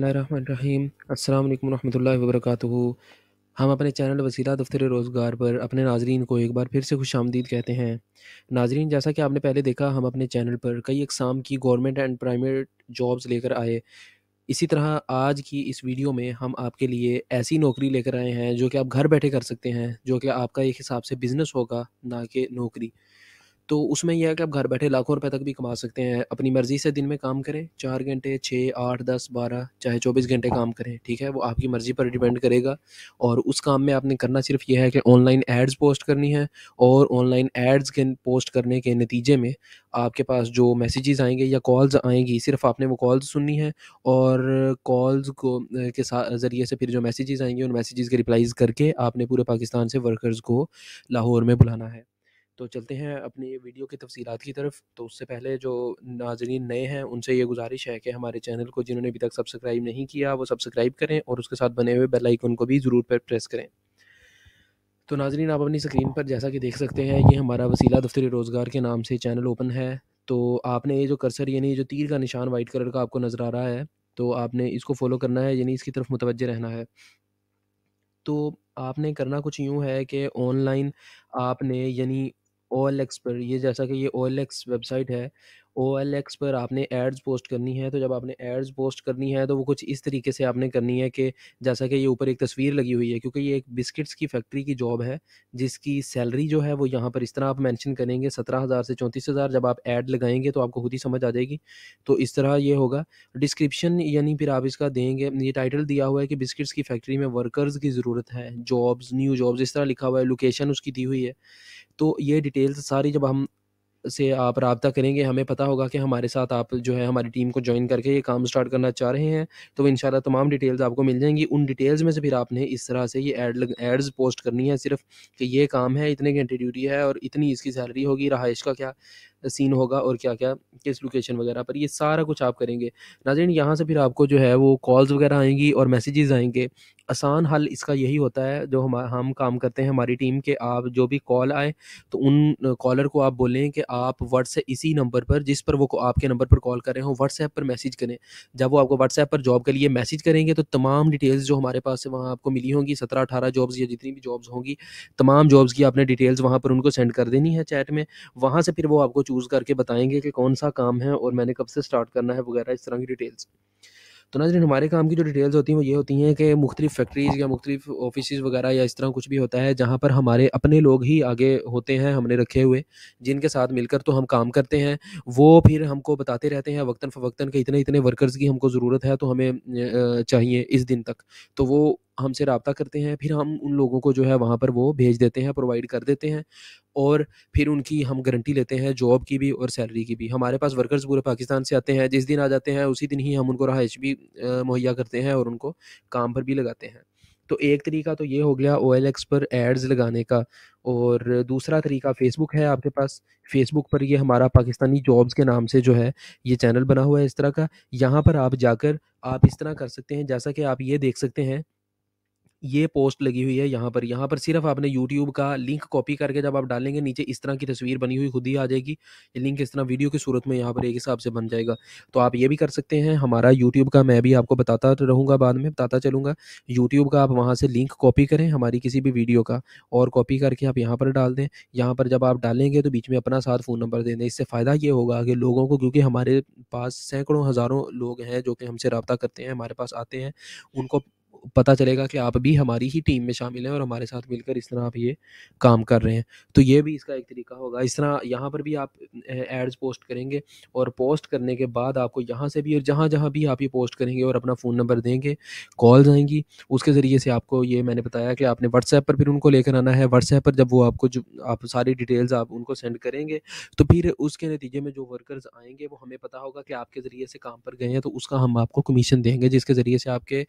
वालेकुम रहमतुल्लाहि व वबरक हम अपने चैनल वसीला दफ्तर रोज़गार पर अपने नाजरन को एक बार फिर से खुश आमदीद कहते हैं नाजरीन जैसा कि आपने पहले देखा हम अपने चैनल पर कई अकसाम की गवर्नमेंट एंड प्राइवेट जॉब्स लेकर आए इसी तरह आज की इस वीडियो में हम आपके लिए ऐसी नौकरी लेकर आए हैं जो कि आप घर बैठे कर सकते हैं जो कि आपका एक हिसाब से बिज़नेस होगा ना कि नौकरी तो उसमें यह है कि आप घर बैठे लाखों रुपए तक भी कमा सकते हैं अपनी मर्ज़ी से दिन में काम करें चार घंटे छः आठ दस बारह चाहे चौबीस घंटे काम करें ठीक है वो आपकी मर्ज़ी पर डिपेंड करेगा और उस काम में आपने करना सिर्फ यह है कि ऑनलाइन एड्स पोस्ट करनी है और ऑनलाइन एड्स के पोस्ट करने के नतीजे में आपके पास जो मैसेजेस आएंगे या कॉल्स आएंगी सिर्फ आपने वो कॉल्स सुननी है और कॉल्स को के ज़रिए से फिर जो मैसेजेस आएंगे उन मैसेजेस के रिप्लाईज़ करके आपने पूरे पाकिस्तान से वर्कर्स को लाहौर में बुलाना है तो चलते हैं अपनी वीडियो की तफसीत की तरफ तो उससे पहले जो नाजरीन नए हैं उनसे ये गुजारिश है कि हमारे चैनल को जिन्होंने अभी तक सब्सक्राइब नहीं किया वो सब्सक्राइब करें और उसके साथ बने हुए बेल आइकन को भी ज़रूर पर प्रेस करें तो नाजरीन आप अपनी स्क्रीन पर जैसा कि देख सकते हैं ये हमारा वसीला दफ्तर रोज़गार के नाम से चैनल ओपन है तो आपने ये जो कर्सर यानी जो तीर का निशान वाइट कलर का आपको नज़र आ रहा है तो आपने इसको फॉलो करना है यानी इसकी तरफ मुतवजह रहना है तो आपने करना कुछ यूँ है कि ऑनलाइन आपने यानी ओ एल एक्स पर ये जैसा कि ये ओ एल एक्स वेबसाइट है ओ एल एक्स पर आपने एड्स पोस्ट करनी है तो जब आपने एड्स पोस्ट करनी है तो वो कुछ इस तरीके से आपने करनी है कि जैसा कि ये ऊपर एक तस्वीर लगी हुई है क्योंकि ये एक बिस्किट्स की फैक्ट्री की जॉब है जिसकी सैलरी जो है वो यहाँ पर इस तरह आप मैंशन करेंगे सत्रह हज़ार से चौंतीस हज़ार जब आप एड लगाएंगे तो आपको खुद ही समझ आ जाएगी तो इस तरह ये होगा डिस्क्रिप्शन यानी फिर आप इसका देंगे ये टाइटल दिया हुआ है कि बिस्किट्स की फैक्ट्री में वर्कर्स की ज़रूरत है जॉब्स न्यू जॉब्स इस तरह लिखा हुआ है लोकेशन उसकी दी हुई है तो ये डिटेल्स सारी जब हम से आप रबता करेंगे हमें पता होगा कि हमारे साथ आप जो है हमारी टीम को ज्वाइन करके ये काम स्टार्ट करना चाह रहे हैं तो इन तमाम डिटेल्स आपको मिल जाएंगी उन डिटेल्स में से फिर आपने इस तरह से ये एड लग एड्स पोस्ट करनी है सिर्फ कि ये काम है इतने घंटे ड्यूटी है और इतनी इसकी सैलरी होगी रहाइश का क्या सीन होगा और क्या क्या किस लोकेशन वगैरह पर ये सारा कुछ आप करेंगे नाजिन यहाँ से फिर आपको जो है वो कॉल्स वगैरह आएंगी और मैसेजेस आएंगे आसान हल इसका यही होता है जो हम हम काम करते हैं हमारी टीम के आप जो भी कॉल आए तो उन कॉलर को आप बोलें कि आप व्हाट्सएप इसी नंबर पर जिस पर वो आपके नंबर पर कॉल कर रहे हो व्हाट्सएप पर मैसेज करें जब वो आपको व्हाट्सएप पर जॉब के लिए मैसेज करेंगे तो तमाम डिटेल्स जो हमारे पास है वहाँ आपको मिली होंगी सत्रह अठारह जॉब्स या जितनी भी जॉब्स होंगी तमाम जॉब्स की आपने डिटेल्स वहाँ पर उनको सेंड कर देनी है चैट में वहाँ से फिर वो आपको चूज़ करके बताएंगे कि कौन सा काम है और मैंने कब से स्टार्ट करना है वगैरह इस तरह की डिटेल्स तो नाजरन हमारे काम की जो डिटेल्स होती हैं वो ये होती हैं कि मुख्तलिफ फैक्ट्रीज़ या मुख्तलिफ ऑफिस वगैरह या इस तरह कुछ भी होता है जहाँ पर हमारे अपने लोग ही आगे होते हैं हमने रखे हुए जिनके साथ मिलकर तो हम काम करते हैं वो फिर हमको बताते रहते हैं वक्ता फ़वक्ता के इतने इतने वर्कर्स की हमको ज़रूरत है तो हमें चाहिए इस दिन तक तो वो हमसे रबता करते हैं फिर हम उन लोगों को जो है वहाँ पर वो भेज देते हैं प्रोवाइड कर देते हैं और फिर उनकी हम गारंटी लेते हैं जॉब की भी और सैलरी की भी हमारे पास वर्कर्स पूरे पाकिस्तान से आते हैं जिस दिन आ जाते हैं उसी दिन ही हम उनको रहाइश भी मुहैया करते हैं और उनको काम पर भी लगाते हैं तो एक तरीका तो ये हो गया ओ एल एक्स पर एड्स लगाने का और दूसरा तरीका फेसबुक है आपके पास फेसबुक पर ये हमारा पाकिस्तानी जॉब्स के नाम से जो है ये चैनल बना हुआ है इस तरह का यहाँ पर आप जाकर आप इस तरह कर सकते हैं जैसा कि आप ये देख सकते हैं ये पोस्ट लगी हुई है यहाँ पर यहाँ पर सिर्फ आपने यूट्यूब का लिंक कॉपी करके जब आप डालेंगे नीचे इस तरह की तस्वीर बनी हुई खुद ही आ जाएगी ये लिंक इस तरह वीडियो की सूरत में यहाँ पर एक हिसाब से बन जाएगा तो आप ये भी कर सकते हैं हमारा यूट्यूब का मैं भी आपको बताता रहूँगा बाद में बताता चलूँगा यूट्यूब का आप वहाँ से लिंक कॉपी करें हमारी किसी भी वीडियो का और कॉपी करके आप यहाँ पर डाल दें यहाँ पर जब आप डालेंगे तो बीच में अपना साथ फ़ोन नंबर दे दें इससे फ़ायदा ये होगा कि लोगों को क्योंकि हमारे पास सैकड़ों हज़ारों लोग हैं जो कि हमसे रबता करते हैं हमारे पास आते हैं उनको पता चलेगा कि आप भी हमारी ही टीम में शामिल हैं और हमारे साथ मिलकर इस तरह आप ये काम कर रहे हैं तो ये भी इसका एक तरीका होगा इस तरह यहाँ पर भी आप एड्स पोस्ट करेंगे और पोस्ट करने के बाद आपको यहाँ से भी और जहाँ जहाँ भी आप ये पोस्ट करेंगे और अपना फ़ोन नंबर देंगे कॉल्स आएंगी उसके ज़रिए से आपको ये मैंने बताया कि आपने व्हाट्सएप पर फिर उनको लेकर आना है व्हाट्सएप पर जब वो आपको जो आप सारी डिटेल्स आप उनको सेंड करेंगे तो फिर उसके नतीजे में जो वर्कर्स आएंगे वो हमें पता होगा कि आपके ज़रिए से काम पर गए हैं तो उसका हम आपको कमीशन देंगे जिसके ज़रिए से आपके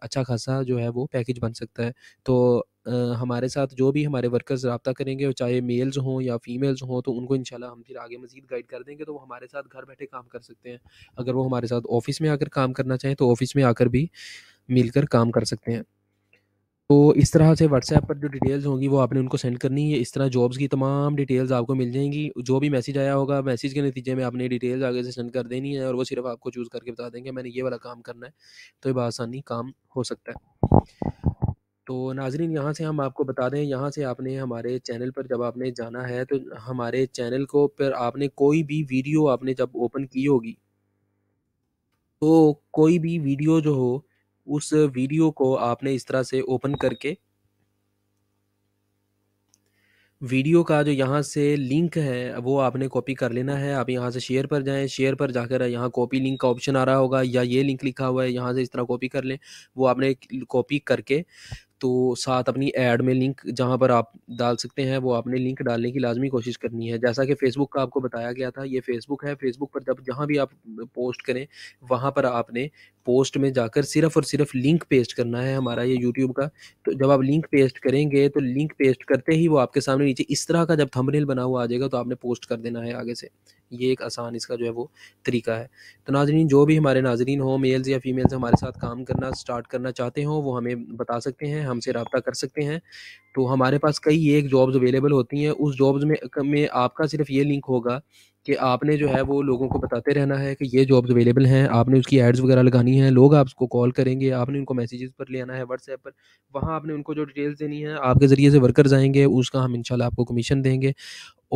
अच्छा खासा जो है वो पैकेज बन सकता है तो हमारे साथ जो भी हमारे वर्कर्स रबता करेंगे चाहे मेल्स हों या फीमेल्स हों तो उनको इनशाला हम फिर आगे मजीद गाइड कर देंगे तो वो हमारे साथ घर बैठे काम कर सकते हैं अगर वो हमारे साथ ऑफिस में आकर काम करना चाहें तो ऑफिस में आकर भी मिलकर काम कर सकते हैं तो इस तरह से व्हाट्सएप पर जो डिटेल्स होंगी वो आपने उनको सेंड करनी है इस तरह जॉब्स की तमाम डिटेल्स आपको मिल जाएंगी जो भी मैसेज आया होगा मैसेज के नतीजे में आपने डिटेल्स आगे से सेंड कर देनी है और वो सिर्फ आपको चूज़ करके बता देंगे मैंने ये वाला काम करना है तो ये बसानी काम हो सकता है तो नाजरीन यहाँ से हम आपको बता दें यहाँ से आपने हमारे चैनल पर जब आपने जाना है तो हमारे चैनल को पर आपने कोई भी वीडियो आपने जब ओपन की होगी तो कोई भी वीडियो जो हो उस वीडियो को आपने इस तरह से ओपन करके वीडियो का जो यहाँ से लिंक है वो आपने कॉपी कर लेना है आप यहाँ से शेयर पर जाएं शेयर पर जाकर यहाँ कॉपी लिंक का ऑप्शन आ रहा होगा या ये लिंक लिखा हुआ है यहाँ से इस तरह कॉपी कर लें वो आपने कॉपी करके तो साथ अपनी ऐड में लिंक जहाँ पर आप डाल सकते हैं वो आपने लिंक डालने की लाजमी कोशिश करनी है जैसा कि फेसबुक का आपको बताया गया था ये फेसबुक है फेसबुक पर जब जहाँ भी आप पोस्ट करें वहाँ पर आपने पोस्ट में जाकर सिर्फ और सिर्फ लिंक पेस्ट करना है हमारा ये यूट्यूब का तो जब आप लिंक पेस्ट करेंगे तो लिंक पेस्ट करते ही वो आपके सामने नीचे इस तरह का जब थंबनेल बना हुआ आ जाएगा तो आपने पोस्ट कर देना है आगे से ये एक आसान इसका जो है वो तरीका है तो नाजरीन जो भी हमारे नाजरीन हो मेल्स या फीमेल्स हमारे साथ काम करना स्टार्ट करना चाहते हों वो हमें बता सकते हैं हमसे रबता कर सकते हैं तो हमारे पास कई एक जॉब्स अवेलेबल होती हैं उस जॉब्स में में आपका सिर्फ ये लिंक होगा कि आपने जो है वो लोगों को बताते रहना है कि ये जॉब्स अवेलेबल हैं आपने उसकी एड्स वगैरह लगानी है लोग आपको कॉल करेंगे आपने उनको मैसेजेस पर ले आना है व्हाट्सएप पर वहाँ आपने उनको जो डिटेल्स देनी है आपके ज़रिए से वर्कर्स आएंगे उसका हम इंशाल्लाह आपको कमीशन देंगे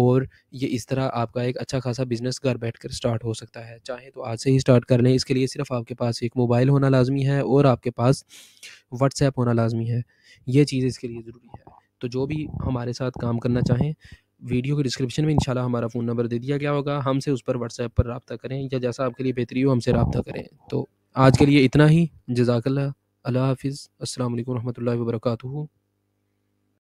और ये इस तरह आपका एक अच्छा खासा बिज़नेस घर बैठ कर स्टार्ट हो सकता है चाहे तो आज से ही स्टार्ट कर लें इसके लिए सिर्फ आपके पास एक मोबाइल होना लाजमी है और आपके पास व्हाट्सएप होना लाजमी है ये चीज़ इसके लिए ज़रूरी है तो जो भी हमारे साथ काम करना चाहें वीडियो के डिस्क्रिप्शन में इंशाल्लाह हमारा फ़ोन नंबर दे दिया गया होगा हमसे उस पर व्हाट्सएप पर रबा करें या जैसा आपके लिए बेहतरी हो हमसे रब्ता करें तो आज के लिए इतना ही जजाकल्ला अल्लाह हाफिज़ असल वरहमल वर्का